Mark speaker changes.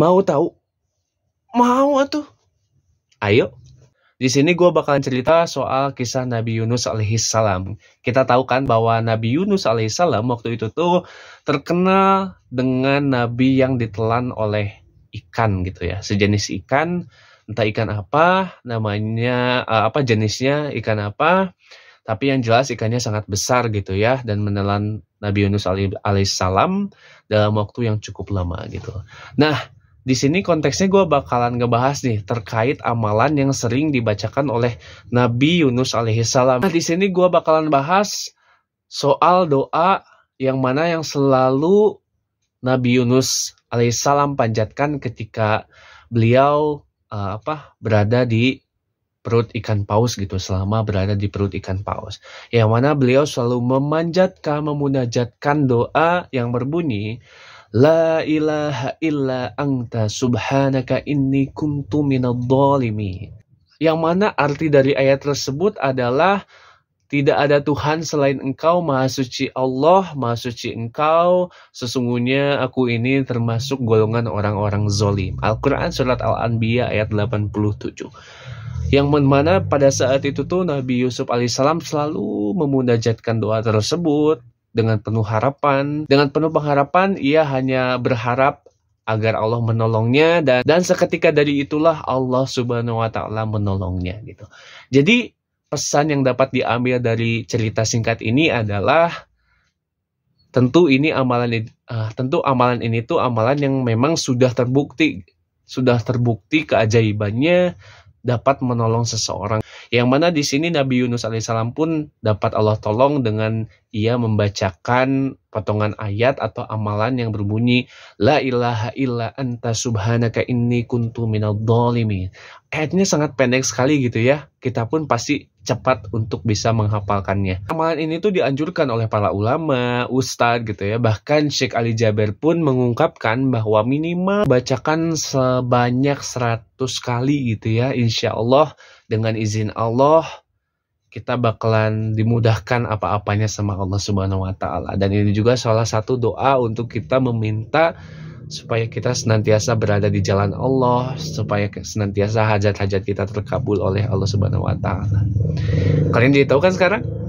Speaker 1: Mau tahu? Mau atuh. Ayo. Di sini gue bakalan cerita soal kisah Nabi Yunus alaihissalam. Kita tahu kan bahwa Nabi Yunus alaihissalam waktu itu tuh terkenal dengan Nabi yang ditelan oleh ikan gitu ya. Sejenis ikan, entah ikan apa, namanya eh, apa jenisnya, ikan apa. Tapi yang jelas ikannya sangat besar gitu ya dan menelan Nabi Yunus alaihissalam dalam waktu yang cukup lama gitu. Nah, di sini konteksnya gue bakalan ngebahas nih terkait amalan yang sering dibacakan oleh Nabi Yunus alaihissalam. Nah, di sini gue bakalan bahas soal doa yang mana yang selalu Nabi Yunus alaihissalam panjatkan ketika beliau uh, apa berada di perut ikan paus gitu selama berada di perut ikan paus yang mana beliau selalu memanjatkan memunajatkan doa yang berbunyi La ilaha illa anta subhanaka inni kuntu minadzalimi. Yang mana arti dari ayat tersebut adalah tidak ada Tuhan selain engkau, maha suci Allah, maha suci engkau. Sesungguhnya aku ini termasuk golongan orang-orang zolim. Al-Quran Surat Al-Anbiya ayat 87. Yang mana pada saat itu tuh Nabi Yusuf alaihissalam selalu memunajatkan doa tersebut dengan penuh harapan. Dengan penuh pengharapan, ia hanya berharap agar Allah menolongnya dan dan seketika dari itulah Allah Subhanahu wa taala menolongnya gitu. Jadi pesan yang dapat diambil dari cerita singkat ini adalah tentu ini amalan uh, tentu amalan ini tuh amalan yang memang sudah terbukti sudah terbukti keajaibannya dapat menolong seseorang yang mana di sini Nabi Yunus alaihissalam pun dapat Allah tolong dengan ia membacakan potongan ayat atau amalan yang berbunyi la ilaha illa anta subhanaka inni kuntu minal dolimi. Ayatnya sangat pendek sekali gitu ya. Kita pun pasti cepat untuk bisa menghafalkannya. Amalan ini tuh dianjurkan oleh para ulama, ustadz gitu ya. Bahkan Sheikh Ali Jaber pun mengungkapkan bahwa minimal bacakan sebanyak 100 kali gitu ya. Insya Allah dengan izin Allah kita bakalan dimudahkan apa-apanya sama Allah Subhanahu wa taala. Dan ini juga salah satu doa untuk kita meminta supaya kita senantiasa berada di jalan Allah, supaya senantiasa hajat-hajat kita terkabul oleh Allah Subhanahu wa taala. Kalian jadi tahu kan sekarang?